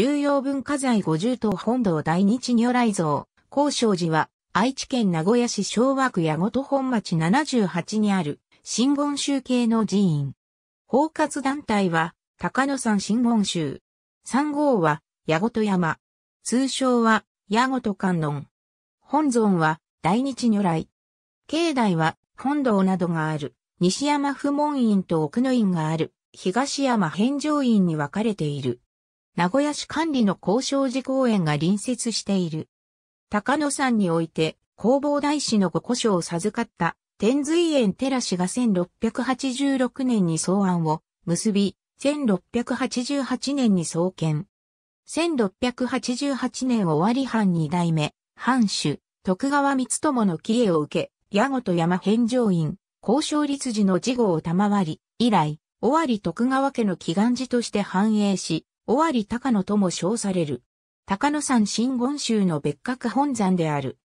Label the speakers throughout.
Speaker 1: 重要文化財50等本堂大日如来像、高昌寺は、愛知県名古屋市昭和区矢事本町78にある、新言宗系の寺院。包括団体は、高野山新言宗。3号は、矢事山。通称は、矢事観音。本尊は、大日如来。境内は、本堂などがある、西山不門院と奥の院がある、東山返上院に分かれている。名古屋市管理の交渉寺公園が隣接している。高野山において、弘法大師のご古書を授かった天髄園寺氏が1686年に草案を結び、1688年に創建。1688年終わり藩二代目、藩主、徳川光友の帰依を受け、矢後と山返上院、交渉立寺の事後を賜り、以来、尾張徳川家の祈願寺として繁栄し、尾張高野とも称される。高野山新言宗の別格本山である。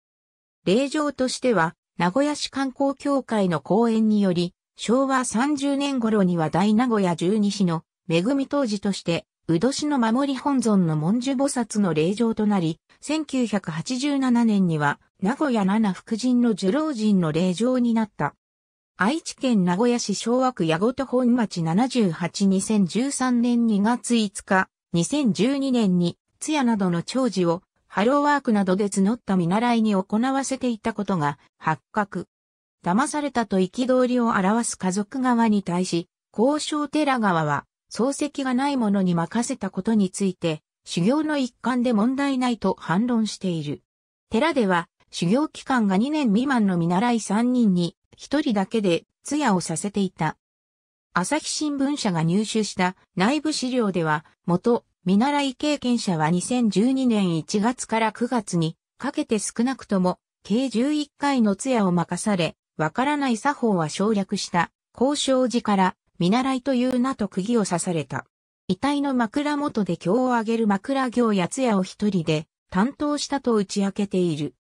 Speaker 1: 霊場としては、名古屋市観光協会の講演により、昭和30年頃には大名古屋十二市の恵み当時として、宇土市の守り本尊の文殊菩薩の霊場となり、1987年には名古屋七福神の樹老人の霊場になった。愛知県名古屋市昭和区矢後本町78 2013年2月5日、2012年に、ツヤなどの長寿を、ハローワークなどで募った見習いに行わせていたことが発覚。騙されたと憤りを表す家族側に対し、交渉寺側は、漱石がないものに任せたことについて、修行の一環で問題ないと反論している。寺では、修行期間が2年未満の見習い3人に、1人だけで通夜をさせていた。朝日新聞社が入手した内部資料では、元見習い経験者は2012年1月から9月にかけて少なくとも計11回の通夜を任され、わからない作法は省略した交渉時から見習いという名と釘を刺された。遺体の枕元で今日を上げる枕行や通夜を一人で担当したと打ち明けている。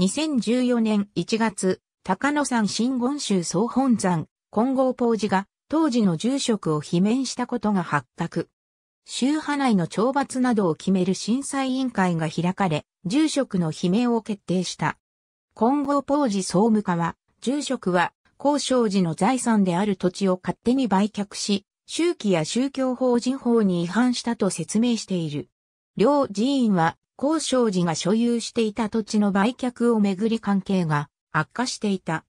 Speaker 1: 2014年1月、高野山真言宗総本山、金剛法寺が当時の住職を罷免したことが発覚。宗派内の懲罰などを決める審査委員会が開かれ、住職の罷免を決定した。今後当時総務課は、住職は、高尚寺の財産である土地を勝手に売却し、宗教や宗教法人法に違反したと説明している。両寺院は、高尚寺が所有していた土地の売却をめぐり関係が悪化していた。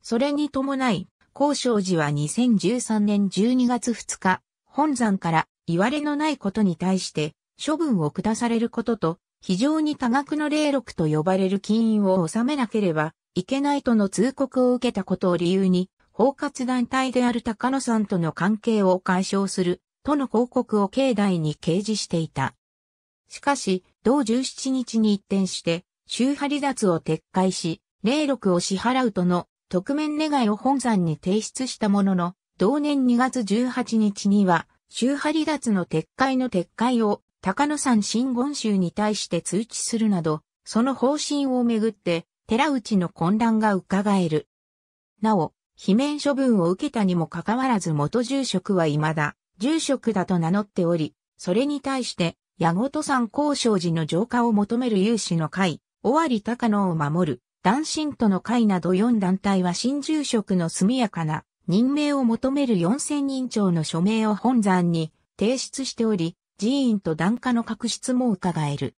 Speaker 1: それに伴い、交渉寺は2013年12月2日、本山から言われのないことに対して処分を下されることと、非常に多額の霊録と呼ばれる金印を納めなければいけないとの通告を受けたことを理由に、包括団体である高野さんとの関係を解消するとの広告を境内に掲示していた。しかし、同17日に一転して、宗派離脱を撤回し、霊録を支払うとの特面願いを本山に提出したものの、同年2月18日には、宗派離脱の撤回の撤回を高野山新言宗に対して通知するなど、その方針をめぐって、寺内の混乱が伺える。なお、罷免処分を受けたにもかかわらず元住職は未だ、住職だと名乗っており、それに対して、矢ごと山高渉寺の浄化を求める有志の会、尾張高野を守る、男神との会など4団体は新住職の速やかな任命を求める4000人長の署名を本山に提出しており、寺院と団家の確執も伺える。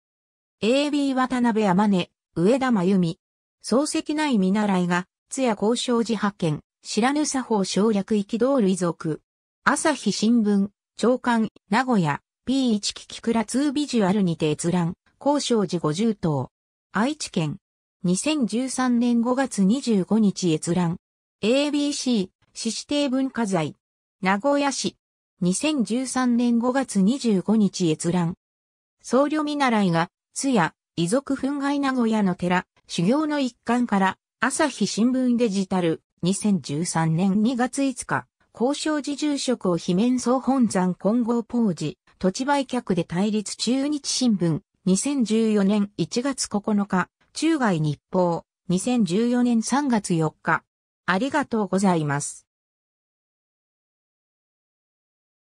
Speaker 1: AB 渡辺天音、上田真由美。漱石内見習いが、津屋交渉寺派遣、知らぬ作法省略憤る遺族。朝日新聞、長官、名古屋、P1 キク倉2ビジュアルにて閲覧、交渉寺50等。愛知県、2013年5月25日閲覧。ABC、市指定文化財。名古屋市。2013年5月25日閲覧。僧侶見習いが、通夜、遺族憤慨名古屋の寺、修行の一環から、朝日新聞デジタル、2013年2月5日、交渉時住職を罷免総本山混合ポージ、土地売却で対立中日新聞、2014年1月9日、中外日報、2014年3月4日。ありがとうございます。